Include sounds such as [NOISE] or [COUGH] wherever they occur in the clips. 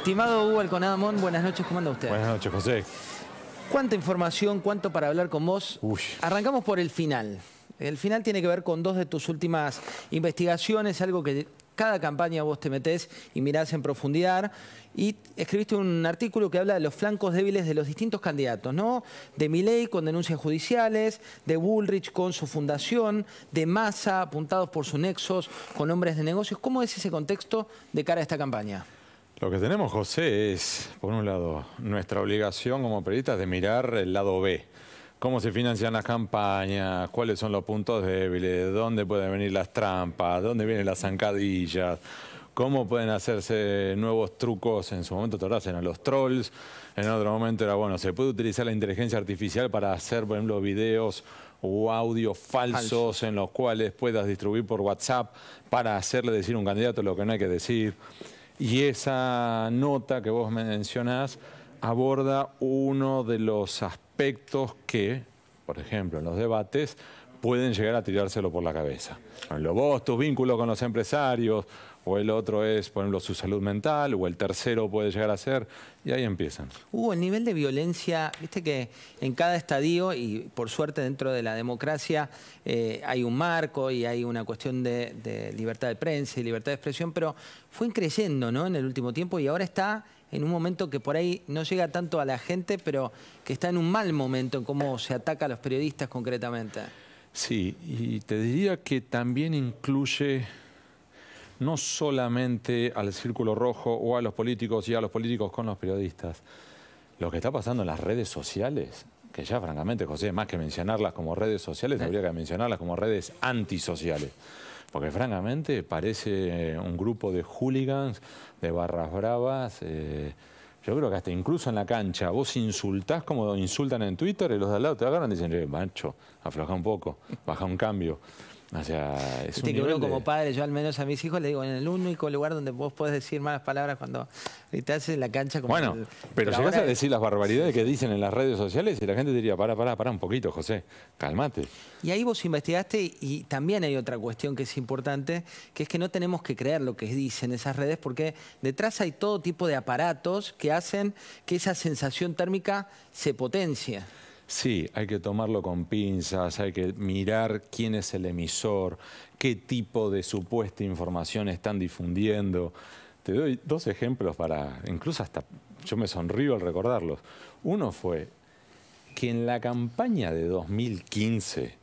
Estimado Hugo Alconadamón, buenas noches, ¿cómo anda usted? Buenas noches, José. ¿Cuánta información, cuánto para hablar con vos? Uy. Arrancamos por el final. El final tiene que ver con dos de tus últimas investigaciones, algo que cada campaña vos te metés y mirás en profundidad y escribiste un artículo que habla de los flancos débiles de los distintos candidatos, ¿no? De Milei con denuncias judiciales, de Bullrich con su fundación, de Massa apuntados por sus nexos con hombres de negocios. ¿Cómo es ese contexto de cara a esta campaña? Lo que tenemos, José, es, por un lado, nuestra obligación como periodistas de mirar el lado B ¿Cómo se financian las campañas? ¿Cuáles son los puntos débiles? ¿Dónde pueden venir las trampas? ¿Dónde vienen las zancadillas? ¿Cómo pueden hacerse nuevos trucos? En su momento te eran los trolls. En otro momento era, bueno, se puede utilizar la inteligencia artificial para hacer, por ejemplo, videos o audios falsos en los cuales puedas distribuir por WhatsApp para hacerle decir a un candidato lo que no hay que decir. Y esa nota que vos mencionás aborda uno de los aspectos aspectos que, por ejemplo, en los debates pueden llegar a tirárselo por la cabeza. Lo vos, tus vínculos con los empresarios, o el otro es, por ejemplo, su salud mental, o el tercero puede llegar a ser, y ahí empiezan. Hugo, el nivel de violencia, viste que en cada estadio, y por suerte dentro de la democracia, eh, hay un marco y hay una cuestión de, libertad de prensa y libertad de expresión, pero fue increyendo ¿no? en el último tiempo y ahora está en un momento que por ahí no llega tanto a la gente, pero que está en un mal momento en cómo se ataca a los periodistas concretamente. Sí, y te diría que también incluye no solamente al círculo rojo o a los políticos y a los políticos con los periodistas. Lo que está pasando en las redes sociales, que ya francamente, José, más que mencionarlas como redes sociales, habría que mencionarlas como redes antisociales. Porque francamente parece eh, un grupo de hooligans, de barras bravas. Eh, yo creo que hasta incluso en la cancha, vos insultás como insultan en Twitter y los de al lado te agarran y dicen, macho, afloja un poco, baja un cambio. O sea, es un como padre, yo al menos a mis hijos le digo, en el único lugar donde vos podés decir malas palabras cuando gritás en la cancha. Como bueno, pero, si vas a decir las barbaridades que dicen en las redes sociales y la gente diría, para, para, para un poquito, José, calmate. Y ahí vos investigaste y también hay otra cuestión que es importante, que es que no tenemos que creer lo que dicen esas redes porque detrás hay todo tipo de aparatos que hacen que esa sensación térmica se potencie Sí, hay que tomarlo con pinzas, hay que mirar quién es el emisor, qué tipo de supuesta información están difundiendo. Te doy dos ejemplos para, incluso hasta yo me sonrío al recordarlos. Uno fue que en la campaña de 2015,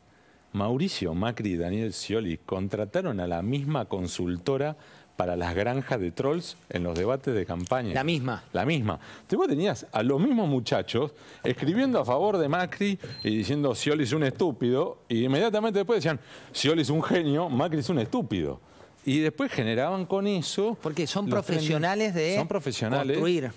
Mauricio Macri y Daniel Scioli contrataron a la misma consultora para las granjas de trolls en los debates de campaña. La misma. La misma. Entonces vos tenías a los mismos muchachos escribiendo a favor de Macri y diciendo Scioli es un estúpido, y inmediatamente después decían Scioli es un genio, Macri es un estúpido. Y después generaban con eso... Porque son profesionales de profesionales, construir.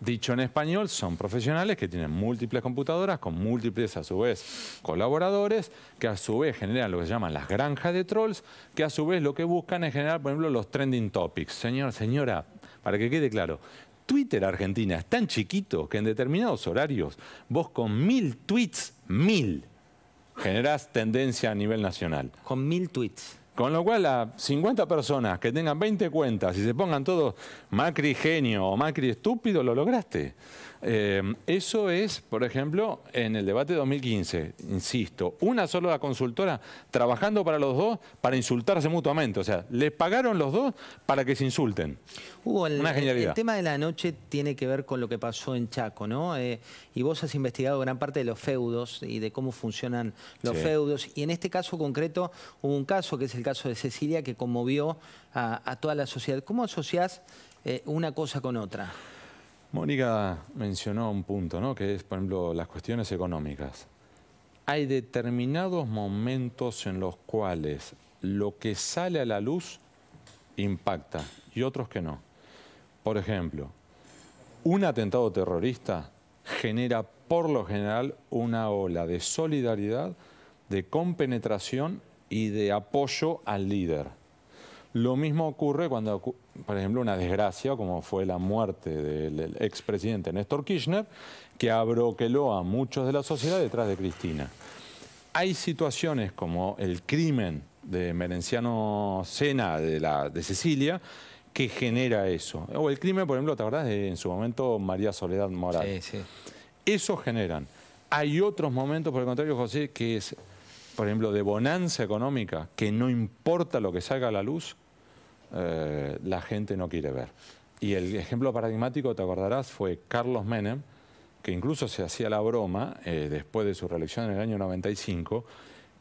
Dicho en español, son profesionales que tienen múltiples computadoras con múltiples, a su vez, colaboradores, que a su vez generan lo que se llaman las granjas de trolls, que a su vez lo que buscan es generar, por ejemplo, los trending topics. Señor, señora, para que quede claro, Twitter Argentina es tan chiquito que en determinados horarios vos con mil tweets, mil, generás tendencia a nivel nacional. Con mil tweets. Con lo cual, a 50 personas que tengan 20 cuentas y se pongan todos Macri genio o Macri estúpido, lo lograste. Eh, eso es, por ejemplo, en el debate de 2015, insisto, una sola consultora trabajando para los dos para insultarse mutuamente. O sea, les pagaron los dos para que se insulten. el, una genialidad. el tema de la noche tiene que ver con lo que pasó en Chaco, ¿no? Eh, y vos has investigado gran parte de los feudos y de cómo funcionan los feudos. Y en este caso concreto hubo un caso que es el caso de Cecilia, que conmovió a, toda la sociedad. ¿Cómo asocias eh, una cosa con otra? Mónica mencionó un punto, ¿no? que es, por ejemplo, las cuestiones económicas. Hay determinados momentos en los cuales lo que sale a la luz impacta y otros que no. Por ejemplo, un atentado terrorista genera por lo general una ola de solidaridad, de compenetración y de apoyo al líder. Lo mismo ocurre cuando, por ejemplo, una desgracia como fue la muerte del expresidente Néstor Kirchner, que abroqueló a muchos de la sociedad detrás de Cristina. Hay situaciones como el crimen de Merenciano Sena de, la, de Cecilia que genera eso. O el crimen, por ejemplo, ¿te acordás de en su momento María Soledad Morales. Sí, Eso generan. Hay otros momentos, por el contrario, José, que es por ejemplo, de bonanza económica, que no importa lo que salga a la luz, eh, la gente no quiere ver. Y el ejemplo paradigmático, te acordarás, fue Carlos Menem, que incluso se hacía la broma, eh, después de su reelección en el año 95,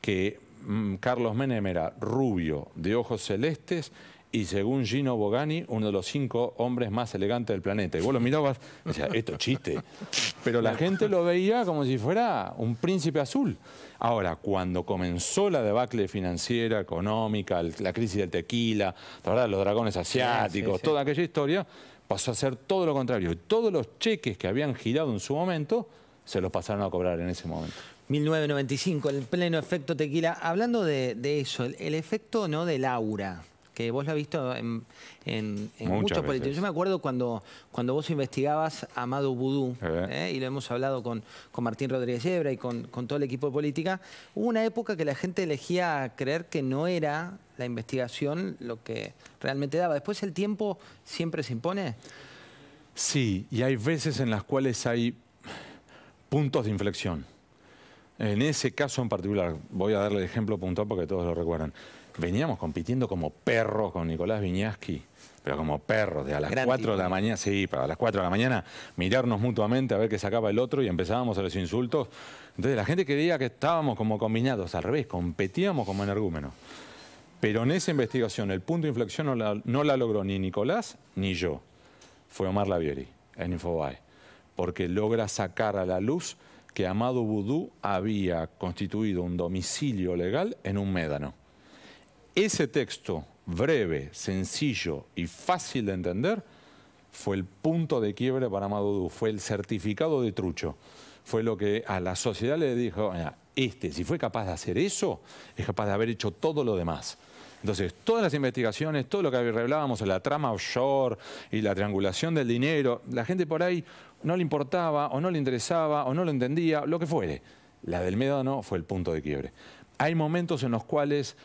que mm, Carlos Menem era rubio, de ojos celestes y según Gino Bogani, uno de los cinco hombres más elegantes del planeta. Y vos lo mirabas, decías, esto es chiste. [LAUGHS] Pero la gente lo veía como si fuera un príncipe azul. Ahora, cuando comenzó la debacle financiera, económica, la crisis del tequila, verdad, los dragones asiáticos, toda aquella historia, pasó a ser todo lo contrario. Todos los cheques que habían girado en su momento, se los pasaron a cobrar en ese momento. 1995, el pleno efecto tequila. Hablando de, eso, el, efecto no del aura que vos lo has visto en, muchos políticos. Yo me acuerdo cuando, cuando vos investigabas a Amado Vudú, ¿eh? y lo hemos hablado con, con Martín Rodríguez Yebra y con, con todo el equipo de política, hubo una época que la gente elegía creer que no era la investigación lo que realmente daba. Después el tiempo siempre se impone. Sí, y hay veces en las cuales hay puntos de inflexión. En ese caso en particular, voy a darle el ejemplo puntual porque todos lo recuerdan veníamos compitiendo como perros con Nicolás Viñaski, pero como perros, de a las 4 de la mañana, sí, para las 4 de la mañana, mirarnos mutuamente a ver qué sacaba el otro y empezábamos a los insultos. Entonces la gente creía que estábamos como combinados, al revés, competíamos como en energúmenos. Pero en esa investigación el punto de inflexión no la, logró ni Nicolás ni yo. Fue Omar Lavieri en Infobae, porque logra sacar a la luz que Amado Vudú había constituido un domicilio legal en un médano. Ese texto breve, sencillo y fácil de entender fue el punto de quiebre para Maduro. fue el certificado de trucho, fue lo que a la sociedad le dijo, este, si fue capaz de hacer eso, es capaz de haber hecho todo lo demás. Entonces, todas las investigaciones, todo lo que revelábamos, la trama offshore y la triangulación del dinero, la gente por ahí no le importaba o no le interesaba o no lo entendía, lo que fuere. La del Médano fue el punto de quiebre. Hay momentos en los cuales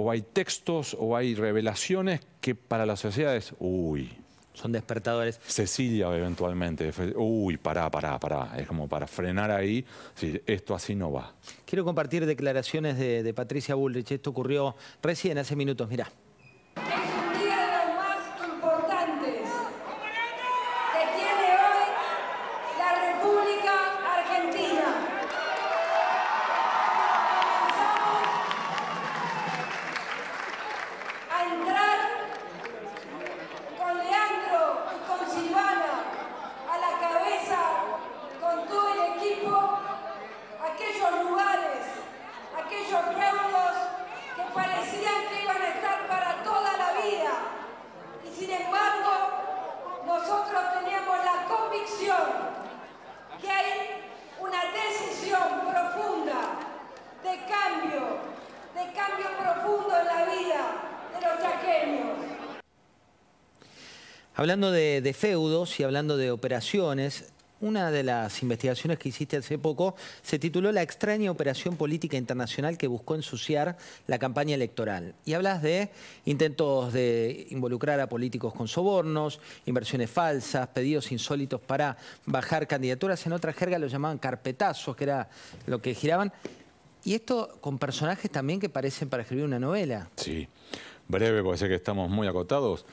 o hay textos o hay revelaciones que para la sociedad es, uy. Son despertadores. Cecilia eventualmente, uy, pará, pará, pará. Es como para frenar ahí, si esto así no va. Quiero compartir declaraciones de, de Patricia Bullrich. Esto ocurrió recién, hace minutos, mirá. la vida Hablando de, de, feudos y hablando de operaciones, una de las investigaciones que hiciste hace poco se tituló La extraña operación política internacional que buscó ensuciar la campaña electoral. Y hablas de intentos de involucrar a políticos con sobornos, inversiones falsas, pedidos insólitos para bajar candidaturas. En otra jerga lo llamaban carpetazos, que era lo que giraban. Y esto con personajes también que parecen para escribir una novela. Sí, breve, porque sé que estamos muy acotados.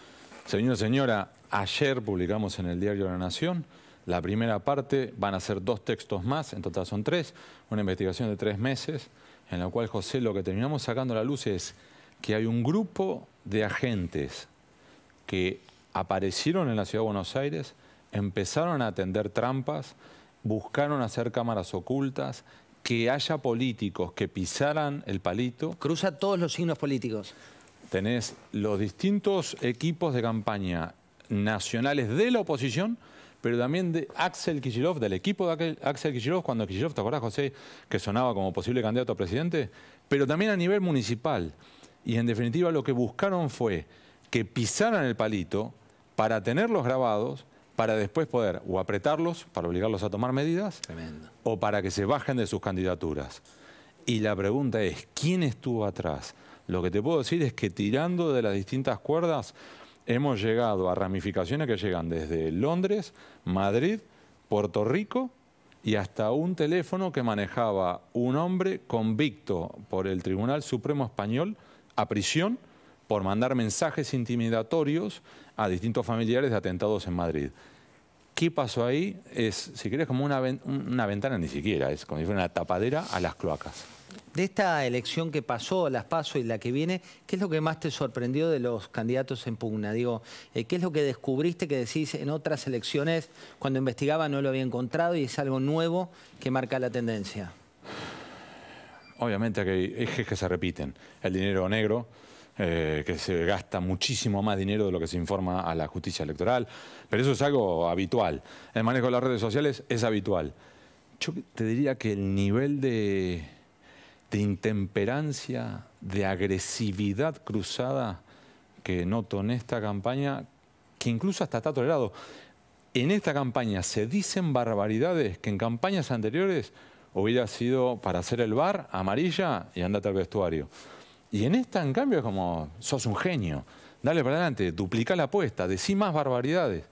Señor, señora, ayer publicamos en el diario La Nación la primera parte, van a ser dos textos más, en total son tres, una investigación de tres meses, en la cual, José, lo que terminamos sacando a la luz es que hay un grupo de agentes que aparecieron en la ciudad de Buenos Aires, empezaron a atender trampas, buscaron hacer cámaras ocultas, que haya políticos que pisaran el palito. Cruza todos los signos políticos. Tenés los distintos equipos de campaña nacionales de la oposición, pero también de Axel Kishirov, del equipo de Axel Kishirov, cuando Kishirov, ¿te acordás, José, que sonaba como posible candidato a presidente? Pero también a nivel municipal. Y en definitiva lo que buscaron fue que pisaran el palito para tenerlos grabados para después poder o apretarlos para obligarlos a tomar medidas o para que se bajen de sus candidaturas. Y la pregunta es, ¿quién estuvo atrás? Lo que te puedo decir es que tirando de las distintas cuerdas hemos llegado a ramificaciones que llegan desde Londres, Madrid, Puerto Rico y hasta un teléfono que manejaba un hombre convicto por el Tribunal Supremo Español a prisión por mandar mensajes intimidatorios a distintos familiares de atentados en Madrid. ¿Qué pasó ahí? Es, si querés, como una, una ventana ni siquiera, es como si fuera una tapadera a las cloacas. De esta elección que pasó, las PASO y la que viene, ¿qué es lo que más te sorprendió de los candidatos en pugna? Digo, eh, ¿qué es lo que descubriste que decís en otras elecciones cuando investigaba no lo había encontrado y es algo nuevo que marca la tendencia? Obviamente que hay ejes que se repiten. El dinero negro, eh, que se gasta muchísimo más dinero de lo que se informa a la justicia electoral, pero eso es algo habitual. El manejo de las redes sociales es habitual. Yo te diría que el nivel de, de intemperancia, de agresividad cruzada que noto en esta campaña, que incluso hasta está tolerado. En esta campaña se dicen barbaridades que en campañas anteriores hubiera sido para hacer el bar amarilla y andate al vestuario. Y en esta, en cambio, es como, sos un genio, dale para adelante, duplica la apuesta, decí más barbaridades.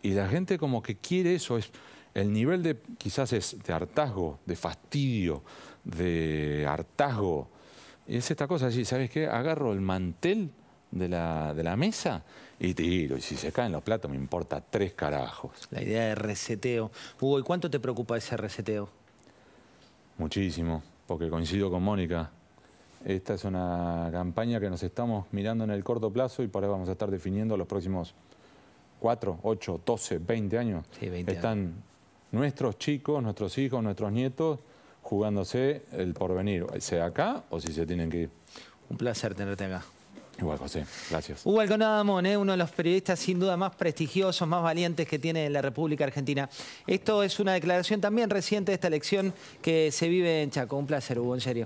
Y la gente como que quiere eso, es el nivel de, quizás es de hartazgo, de fastidio, de hartazgo. Es esta cosa, así, ¿sabes qué? Agarro el mantel de la, de la, mesa y tiro. Y si se caen los platos, me importa tres carajos. La idea de reseteo. Hugo, ¿y cuánto te preocupa ese reseteo? Muchísimo, porque coincido con Mónica. Esta es una campaña que nos estamos mirando en el corto plazo y por ahí vamos a estar definiendo los próximos 4, 8, 12, 20 años. Están nuestros chicos, nuestros hijos, nuestros nietos jugándose el porvenir, sea acá o si se tienen que ir. Un placer tenerte acá. Igual, José. Gracias. Hugo eh, uno de los periodistas sin duda más prestigiosos, más valientes que tiene la República Argentina. Esto es una declaración también reciente de esta elección que se vive en Chaco. Un placer, Hugo, en serio.